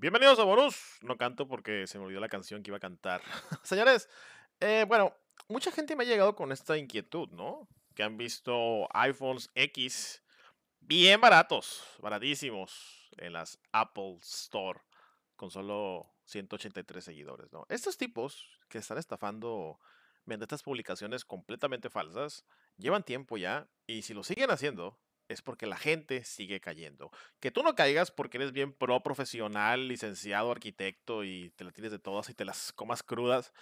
Bienvenidos a Bonus. No canto porque se me olvidó la canción que iba a cantar. Señores, eh, bueno, mucha gente me ha llegado con esta inquietud, ¿no? Que han visto iPhones X bien baratos, baratísimos, en las Apple Store, con solo 183 seguidores, ¿no? Estos tipos que están estafando mediante estas publicaciones completamente falsas, llevan tiempo ya, y si lo siguen haciendo, es porque la gente sigue cayendo. Que tú no caigas porque eres bien pro profesional, licenciado, arquitecto y te la tienes de todas y te las comas crudas,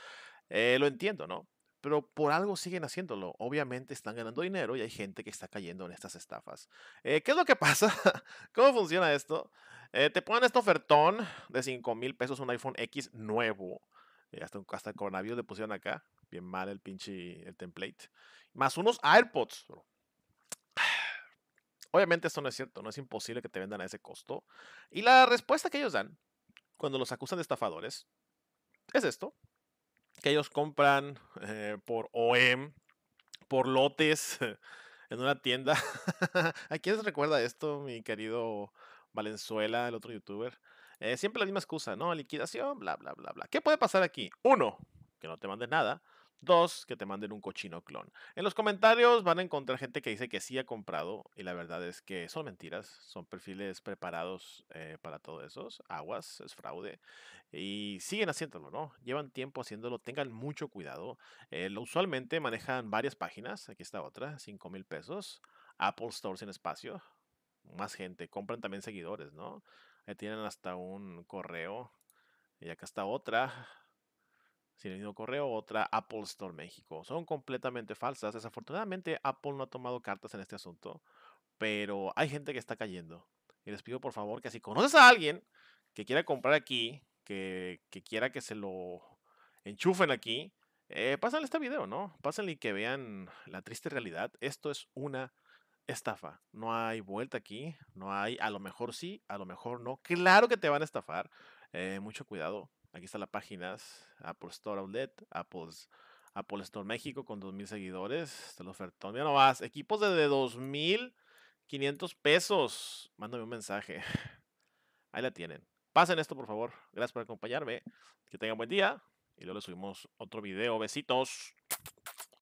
eh, lo entiendo, ¿no? Pero por algo siguen haciéndolo. Obviamente están ganando dinero y hay gente que está cayendo en estas estafas. Eh, ¿Qué es lo que pasa? ¿Cómo funciona esto? Eh, te ponen este ofertón de 5 mil pesos un iPhone X nuevo. hasta, un, hasta con coronavirus le pusieron acá. Bien mal el pinche el template. Más unos AirPods. Bro. Obviamente eso no es cierto, no es imposible que te vendan a ese costo. Y la respuesta que ellos dan cuando los acusan de estafadores es esto, que ellos compran eh, por OEM, por lotes en una tienda. ¿A quién se recuerda esto, mi querido Valenzuela, el otro youtuber? Eh, siempre la misma excusa, ¿no? Liquidación, bla, bla, bla, bla. ¿Qué puede pasar aquí? Uno, que no te mande nada. Dos, que te manden un cochino clon. En los comentarios van a encontrar gente que dice que sí ha comprado y la verdad es que son mentiras, son perfiles preparados eh, para todo eso, aguas, es fraude y siguen haciéndolo, ¿no? Llevan tiempo haciéndolo, tengan mucho cuidado. Eh, usualmente manejan varias páginas, aquí está otra, 5 mil pesos, Apple Store sin espacio, más gente, compran también seguidores, ¿no? Ahí tienen hasta un correo y acá está otra sin el mismo correo, otra Apple Store México. Son completamente falsas. Desafortunadamente Apple no ha tomado cartas en este asunto, pero hay gente que está cayendo. Y les pido por favor que si conoces a alguien que quiera comprar aquí, que, quiera que se lo enchufen aquí, eh, pásenle este video, ¿no? Pásenle y que vean la triste realidad. Esto es una estafa. No hay vuelta aquí. No hay, a lo mejor sí, a lo mejor no. Claro que te van a estafar. Eh, mucho cuidado. Aquí está la página Apple Store Outlet, Apple Store México con 2.000 seguidores. Está el ofertón. Mira nomás, equipos desde 2.500 pesos. Mándame un mensaje. Ahí la tienen. Pasen esto, por favor. Gracias por acompañarme. Que tengan buen día. Y luego les subimos otro video. Besitos.